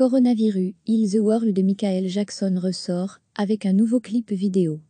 Coronavirus, Heal the World de Michael Jackson ressort, avec un nouveau clip vidéo.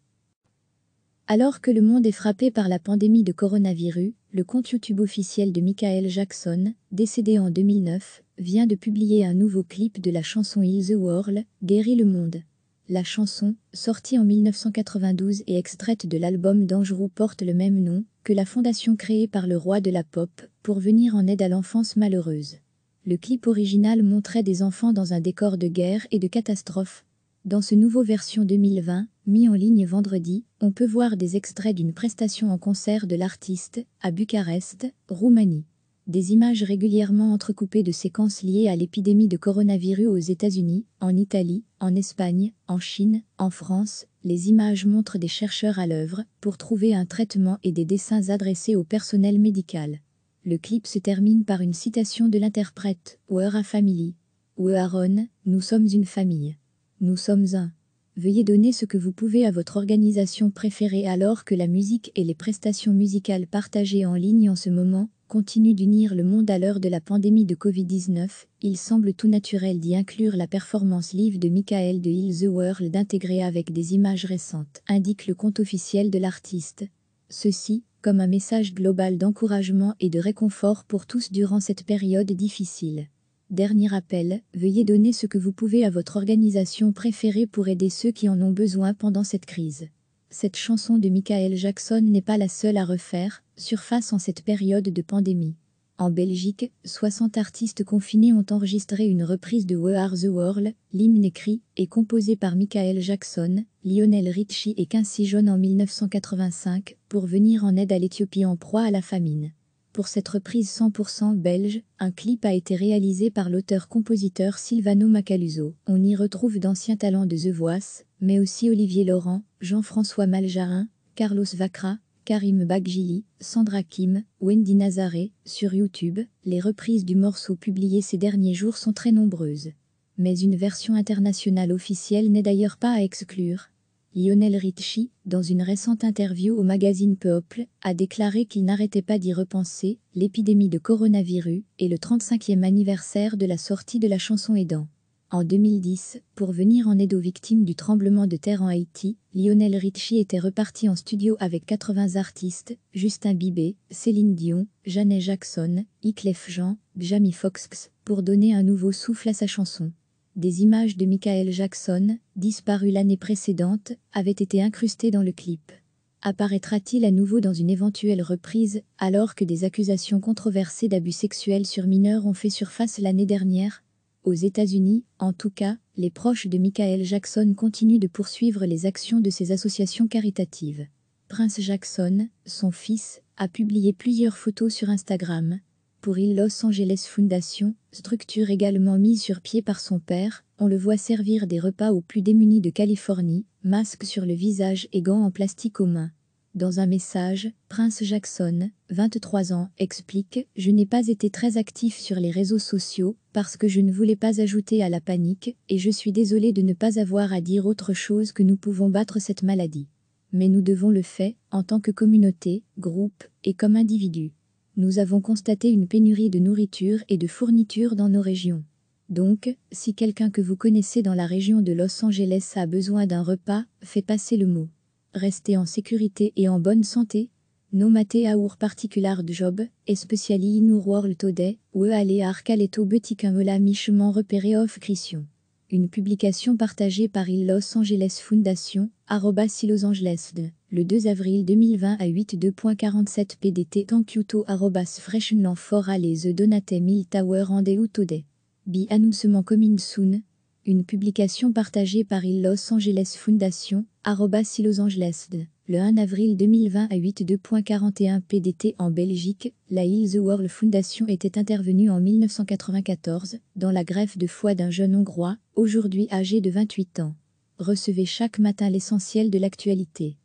Alors que le monde est frappé par la pandémie de coronavirus, le compte YouTube officiel de Michael Jackson, décédé en 2009, vient de publier un nouveau clip de la chanson Heal the World, Guérit le monde. La chanson, sortie en 1992 et extraite de l'album Dangerous porte le même nom que la fondation créée par le roi de la pop pour venir en aide à l'enfance malheureuse. Le clip original montrait des enfants dans un décor de guerre et de catastrophe. Dans ce nouveau version 2020, mis en ligne vendredi, on peut voir des extraits d'une prestation en concert de l'artiste à Bucarest, Roumanie. Des images régulièrement entrecoupées de séquences liées à l'épidémie de coronavirus aux États-Unis, en Italie, en Espagne, en Chine, en France, les images montrent des chercheurs à l'œuvre pour trouver un traitement et des dessins adressés au personnel médical. Le clip se termine par une citation de l'interprète We're a family. We're Aaron, nous sommes une famille. Nous sommes un. Veuillez donner ce que vous pouvez à votre organisation préférée alors que la musique et les prestations musicales partagées en ligne en ce moment continuent d'unir le monde à l'heure de la pandémie de Covid-19. Il semble tout naturel d'y inclure la performance live de Michael de Hill The World d'intégrer avec des images récentes, indique le compte officiel de l'artiste. Ceci, comme un message global d'encouragement et de réconfort pour tous durant cette période difficile. Dernier appel, veuillez donner ce que vous pouvez à votre organisation préférée pour aider ceux qui en ont besoin pendant cette crise. Cette chanson de Michael Jackson n'est pas la seule à refaire surface en cette période de pandémie. En Belgique, 60 artistes confinés ont enregistré une reprise de We Are the World, l'hymne écrit et composé par Michael Jackson, Lionel Richie et Quincy John en 1985 pour venir en aide à l'Éthiopie en proie à la famine. Pour cette reprise 100% belge, un clip a été réalisé par l'auteur-compositeur Silvano Macaluso. On y retrouve d'anciens talents de The Voice, mais aussi Olivier Laurent, Jean-François Maljarin, Carlos Vacra, Karim Bagjili, Sandra Kim, Wendy Nazaré, sur YouTube, les reprises du morceau publié ces derniers jours sont très nombreuses. Mais une version internationale officielle n'est d'ailleurs pas à exclure. Lionel Richie, dans une récente interview au magazine Peuple, a déclaré qu'il n'arrêtait pas d'y repenser, l'épidémie de coronavirus et le 35e anniversaire de la sortie de la chanson aidant. En 2010, pour venir en aide aux victimes du tremblement de terre en Haïti, Lionel Richie était reparti en studio avec 80 artistes, Justin Bibé, Céline Dion, Janet Jackson, Yclef Jean, Jamie Foxx, pour donner un nouveau souffle à sa chanson. Des images de Michael Jackson, disparu l'année précédente, avaient été incrustées dans le clip. Apparaîtra-t-il à nouveau dans une éventuelle reprise, alors que des accusations controversées d'abus sexuels sur mineurs ont fait surface l'année dernière aux États-Unis, en tout cas, les proches de Michael Jackson continuent de poursuivre les actions de ses associations caritatives. Prince Jackson, son fils, a publié plusieurs photos sur Instagram. Pour il Los Angeles Foundation, structure également mise sur pied par son père, on le voit servir des repas aux plus démunis de Californie, masque sur le visage et gants en plastique aux mains. Dans un message, Prince Jackson, 23 ans, explique « Je n'ai pas été très actif sur les réseaux sociaux parce que je ne voulais pas ajouter à la panique et je suis désolé de ne pas avoir à dire autre chose que nous pouvons battre cette maladie. Mais nous devons le faire, en tant que communauté, groupe et comme individu. Nous avons constaté une pénurie de nourriture et de fournitures dans nos régions. Donc, si quelqu'un que vous connaissez dans la région de Los Angeles a besoin d'un repas, faites passer le mot. Restez en sécurité et en bonne santé, nomate aour particular de job, et in world today, ou ale e arcaleto un vola michement repéré Christian. Une publication partagée par il Los Angeles Foundation, arroba Los Angeles le 2 avril 2020 à 8.2.47 pdt tankuto arrobas freshenland for e the donate mil tower and today. Bi annoncement coming soon, une publication partagée par il Los Angeles Foundation, le 1 avril 2020 à 8.2.41 PDT en Belgique, la Heal World Foundation était intervenue en 1994 dans la greffe de foie d'un jeune Hongrois, aujourd'hui âgé de 28 ans. Recevez chaque matin l'essentiel de l'actualité.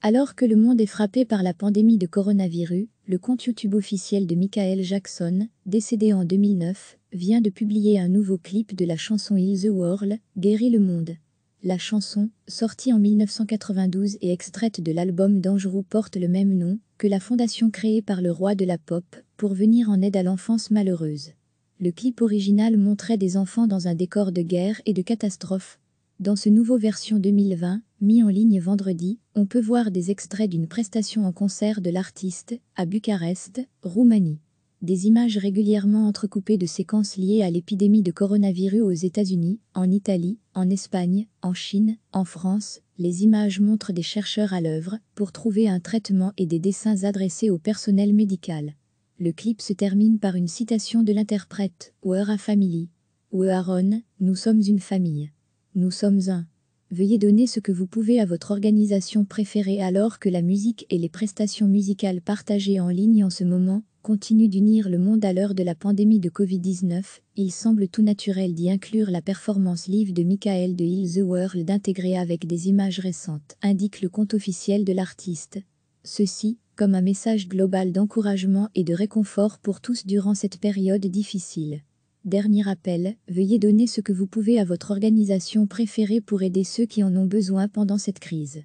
Alors que le monde est frappé par la pandémie de coronavirus, le compte YouTube officiel de Michael Jackson, décédé en 2009, vient de publier un nouveau clip de la chanson Heal the World, Guérit le monde. La chanson, sortie en 1992 et extraite de l'album d'Angeroux, porte le même nom que la fondation créée par le roi de la pop pour venir en aide à l'enfance malheureuse. Le clip original montrait des enfants dans un décor de guerre et de catastrophe. Dans ce nouveau version 2020, mis en ligne vendredi, on peut voir des extraits d'une prestation en concert de l'artiste à Bucarest, Roumanie des images régulièrement entrecoupées de séquences liées à l'épidémie de coronavirus aux États-Unis, en Italie, en Espagne, en Chine, en France, les images montrent des chercheurs à l'œuvre pour trouver un traitement et des dessins adressés au personnel médical. Le clip se termine par une citation de l'interprète We're a family. We're Aaron, nous sommes une famille. Nous sommes un. Veuillez donner ce que vous pouvez à votre organisation préférée alors que la musique et les prestations musicales partagées en ligne en ce moment continue d'unir le monde à l'heure de la pandémie de Covid-19, il semble tout naturel d'y inclure la performance live de Michael de Hill The World intégrée avec des images récentes, indique le compte officiel de l'artiste. Ceci, comme un message global d'encouragement et de réconfort pour tous durant cette période difficile. Dernier appel, veuillez donner ce que vous pouvez à votre organisation préférée pour aider ceux qui en ont besoin pendant cette crise.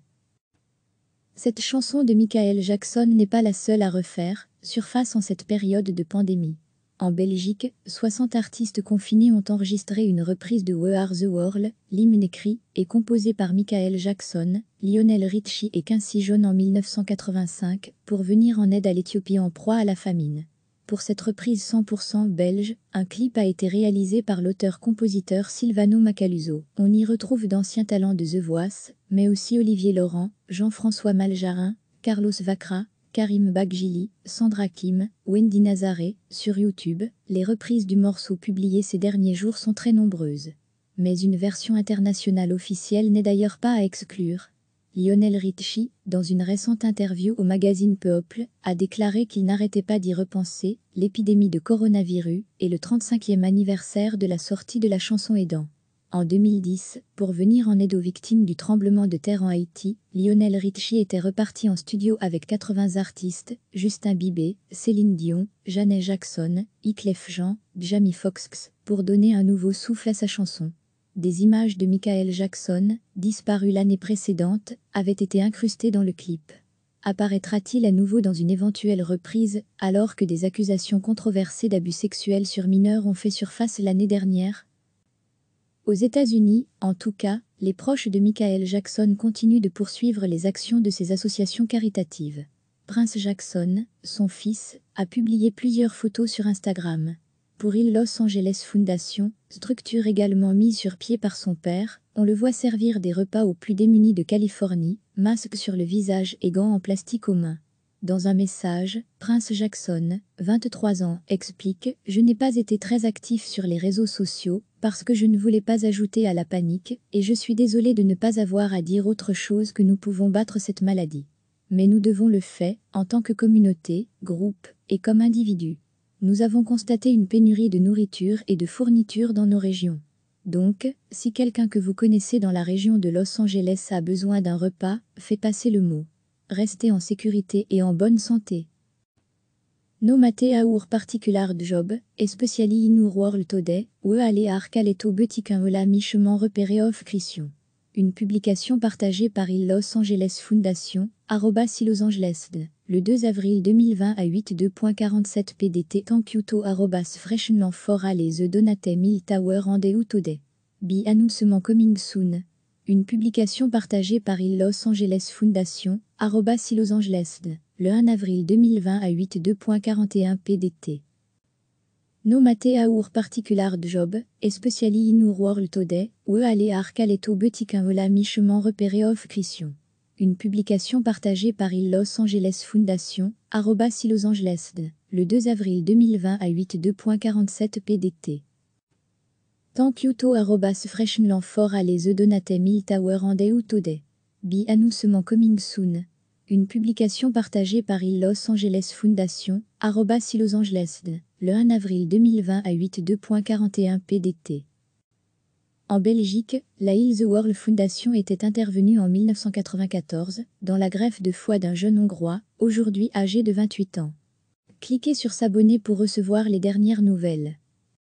Cette chanson de Michael Jackson n'est pas la seule à refaire surface en cette période de pandémie. En Belgique, 60 artistes confinés ont enregistré une reprise de We Are the World, l'hymne écrit et composé par Michael Jackson, Lionel Richie et Quincy Jaune en 1985 pour venir en aide à l'Éthiopie en proie à la famine. Pour cette reprise 100% belge, un clip a été réalisé par l'auteur-compositeur Silvano Macaluso. On y retrouve d'anciens talents de The Voice, mais aussi Olivier Laurent, Jean-François Maljarin, Carlos Vacra, Karim Baggili, Sandra Kim, Wendy Nazaré. Sur YouTube, les reprises du morceau publié ces derniers jours sont très nombreuses. Mais une version internationale officielle n'est d'ailleurs pas à exclure. Lionel Richie, dans une récente interview au magazine Peuple, a déclaré qu'il n'arrêtait pas d'y repenser, l'épidémie de coronavirus et le 35e anniversaire de la sortie de la chanson Aidant. En 2010, pour venir en aide aux victimes du tremblement de terre en Haïti, Lionel Richie était reparti en studio avec 80 artistes, Justin Bibé, Céline Dion, Janet Jackson, Yclef Jean, Jamie Foxx, pour donner un nouveau souffle à sa chanson. Des images de Michael Jackson, disparu l'année précédente, avaient été incrustées dans le clip. Apparaîtra-t-il à nouveau dans une éventuelle reprise, alors que des accusations controversées d'abus sexuels sur mineurs ont fait surface l'année dernière aux États-Unis, en tout cas, les proches de Michael Jackson continuent de poursuivre les actions de ces associations caritatives. Prince Jackson, son fils, a publié plusieurs photos sur Instagram. Pour il Los Angeles Foundation, structure également mise sur pied par son père, on le voit servir des repas aux plus démunis de Californie, masque sur le visage et gants en plastique aux mains. Dans un message, Prince Jackson, 23 ans, explique Je n'ai pas été très actif sur les réseaux sociaux parce que je ne voulais pas ajouter à la panique et je suis désolé de ne pas avoir à dire autre chose que nous pouvons battre cette maladie. Mais nous devons le faire en tant que communauté, groupe et comme individu. Nous avons constaté une pénurie de nourriture et de fournitures dans nos régions. Donc, si quelqu'un que vous connaissez dans la région de Los Angeles a besoin d'un repas, faites passer le mot rester en sécurité et en bonne santé. Nomate aour particular job, in inur world today, ou alle arcaleto butiquin ola michement repéré of Christian. Une publication partagée par il Los Angeles Foundation, arroba si Los Angeles, le 2 avril 2020 à 8.2.47 pdt to arrobas freshenland for alé the donate mil tower ou today. Bi announcement coming soon, une publication partagée par Il Los Angeles Foundation, arroba Los le 1 avril 2020 à 8.2.41 PDT. No aur particular job, especially in our world today, ou ale arcaleto butiquin vola mi repéré of Christian. Une publication partagée par Il Los Angeles Foundation, arroba Los le 2 avril 2020 à 8.2.47 PDT. Tankyuto arrobas for a les donatemi tower and day today. Be annoncement coming soon. Une publication partagée par il Los Angeles Foundation, arrobas Los Angeles, le 1 avril 2020 à 8.2.41 PDT. En Belgique, la Hills World Foundation était intervenue en 1994 dans la greffe de foie d'un jeune Hongrois, aujourd'hui âgé de 28 ans. Cliquez sur s'abonner pour recevoir les dernières nouvelles.